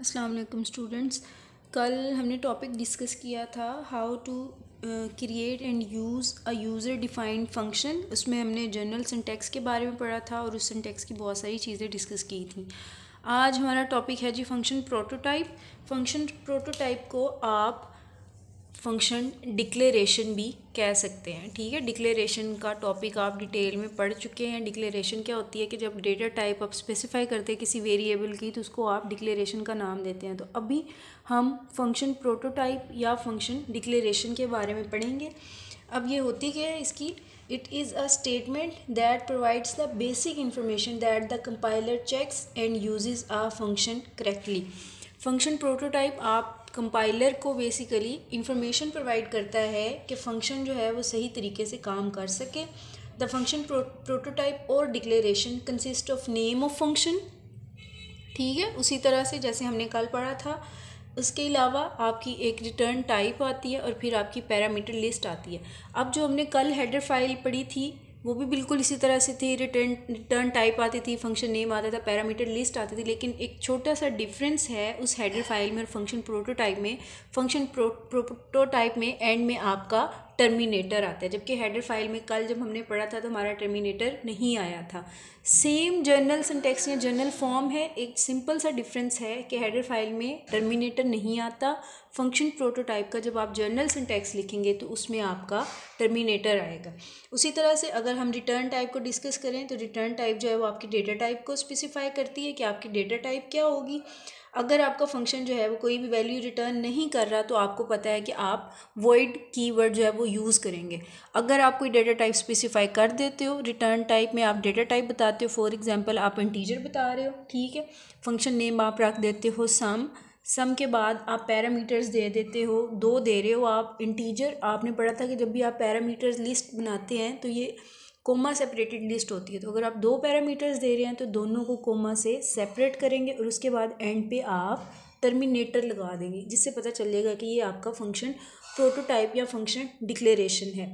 अस्सलाम वालेकुम स्टूडेंट्स कल हमने टॉपिक डिस्कस किया था how to create and use a user defined function उसमें हमने जनरल सिंटेक्स के बारे में पढ़ा था और उस सिंटेक्स की बहुत सारी चीज़ें डिस्कस की थी आज हमारा टॉपिक है जी फंक्शन प्रोटोटाइप फंक्शन प्रोटोटाइप को आप फंक्शन डिक्लेरेशन भी कह सकते हैं ठीक है डिक्लेरेशन का टॉपिक आप डिटेल में पढ़ चुके हैं डिक्लेरेशन क्या होती है कि जब डेटा टाइप आप स्पेसिफाई करते हैं किसी वेरिएबल की तो उसको आप डिक्लेरेशन का नाम देते हैं तो अभी हम फंक्शन प्रोटोटाइप या फंक्शन डिक्लेरेशन के बारे में पढ़ेंगे अब ये होती क्या है इसकी it is a statement that provides the basic information that the compiler checks and use a function correctly function prototype आप कंपाइलर को बेसिकली इंफॉर्मेशन प्रोवाइड करता है कि फंक्शन जो है वो सही तरीके से काम कर सके द फंक्शन प्रोटोटाइप और declaration consist of name of function ठीक है उसी तरह से जैसे हमने कल पढ़ा था उसके अलावा आपकी एक रिटर्न टाइप आती है और फिर आपकी पैरामीटर लिस्ट आती है अब जो हमने कल हेडर फाइल पढ़ी थी वो भी बिल्कुल इसी तरह से थी रिटर्न रिटर्न टाइप आती थी फंक्शन नेम आता था पैरामीटर लिस्ट आती थी लेकिन एक छोटा सा डिफरेंस है उस हेडर फाइल में और फंक्शन प्रोटोटाइप में फंक्शन प्रोटोटाइप में एंड में आपका टर्मिनेटर आता है जबकि हेडर फाइल में कल जब हमने पढ़ा था तो हमारा टर्मिनेटर नहीं आया था सेम जर्नल सिंटेक्स या जर्नल फॉर्म है एक सिंपल सा डिफरेंस है कि हेडर फाइल में टर्मिनेटर नहीं आता फंक्शन प्रोटोटाइप का जब आप जर्नल सिंटेक्स लिखेंगे तो उसमें आपका टर्मिनेटर आएगा उसी तरह से अगर हम रिटर्न टाइप को डिस्कस करें तो रिटर्न टाइप जो है वो आपकी डेटा टाइप को स्पेसिफाई करती है कि आपकी डेटा टाइप क्या होगी अगर आपका फंक्शन जो है वो कोई भी वैल्यू रिटर्न नहीं कर रहा तो आपको पता है कि आप वॉइड कीवर्ड जो है वो यूज़ करेंगे अगर आप कोई डेटा टाइप स्पेसिफाई कर देते हो रिटर्न टाइप में आप डेटा टाइप बताते हो फॉर एग्जांपल आप इंटीजर बता रहे हो ठीक है फंक्शन नेम आप रख देते हो सम सम के बाद आप पैरामीटर्स दे देते हो दो दे रहे हो आप इंटीजर आपने पढ़ा था कि जब भी आप पैरामीटर्स लिस्ट बनाते हैं तो ये कोमा सेपरेटेड लिस्ट होती है तो अगर आप दो पैरामीटर्स दे रहे हैं तो दोनों को कोमा से सेपरेट करेंगे और उसके बाद एंड पे आप टर्मिनेटर लगा देंगे जिससे पता चलेगा कि ये आपका फंक्शन प्रोटोटाइप या फंक्शन डिक्लेरेशन है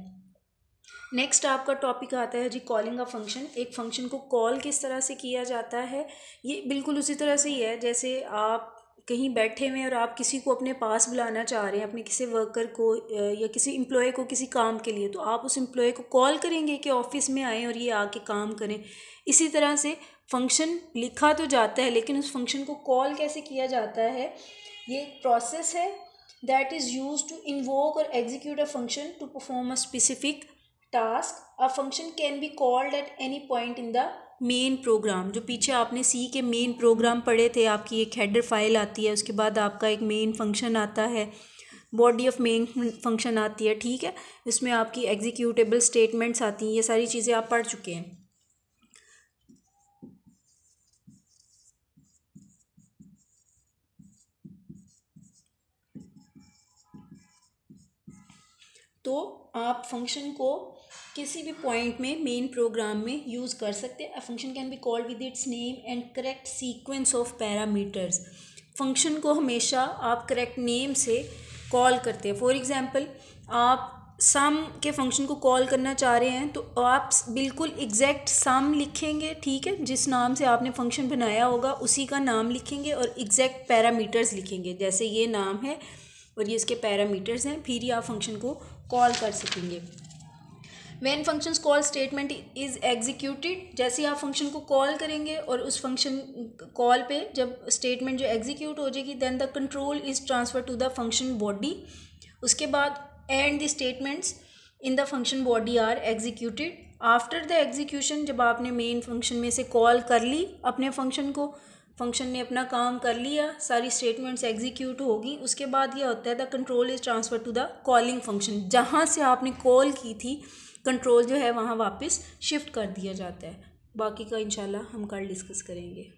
नेक्स्ट आपका टॉपिक आता है जी कॉलिंग का फंक्शन एक फंक्शन को कॉल किस तरह से किया जाता है ये बिल्कुल उसी तरह से ही है जैसे आप कहीं बैठे हुए हैं और आप किसी को अपने पास बुलाना चाह रहे हैं अपने किसी वर्कर को या किसी एम्प्लॉय को किसी काम के लिए तो आप उस एम्प्लॉय को कॉल करेंगे कि ऑफिस में आएँ और ये आके काम करें इसी तरह से फंक्शन लिखा तो जाता है लेकिन उस फंक्शन को कॉल कैसे किया जाता है ये एक प्रोसेस है that is use to invoke और execute a function to perform a specific task a function can be called at any point in the main program जो पीछे आपने सी के मेन प्रोग्राम पढ़े थे आपकी एक हेडर फाइल आती है उसके बाद आपका एक मेन फंक्शन आता है बॉडी ऑफ मेन फंक्शन आती है ठीक है इसमें आपकी एग्जीक्यूटेबल स्टेटमेंट्स आती हैं ये सारी चीज़ें आप पढ़ चुके हैं तो आप फंक्शन को किसी भी पॉइंट में मेन प्रोग्राम में यूज़ कर सकते हैं function can be called with its name and correct sequence of parameters function को हमेशा आप करेक्ट नेम से कॉल करते हैं फॉर एग्ज़ाम्पल आप सम के फंक्शन को कॉल करना चाह रहे हैं तो आप बिल्कुल एग्जैक्ट सम लिखेंगे ठीक है जिस नाम से आपने फंक्शन बनाया होगा उसी का नाम लिखेंगे और एग्जैक्ट पैरामीटर्स लिखेंगे जैसे ये नाम है और ये इसके पैरामीटर्स हैं फिर ही आप फंक्शन को कॉल कर सकेंगे when function call statement is executed जैसे आप फंक्शन को कॉल करेंगे और उस फंक्शन कॉल पे जब स्टेटमेंट जो एग्जीक्यूट हो जाएगी then the control is transfer to the function body उसके बाद and the statements in the function body are executed after the execution जब आपने मेन फंक्शन में से कॉल कर ली अपने फंक्शन को फंक्शन ने अपना काम कर लिया सारी स्टेटमेंट्स एग्जीक्यूट होगी उसके बाद यह होता है the control is transfer to the calling function जहाँ से आपने कॉल की थी कंट्रोल जो है वहाँ वापस शिफ्ट कर दिया जाता है बाकी का इंशाल्लाह हम कल डिस्कस करेंगे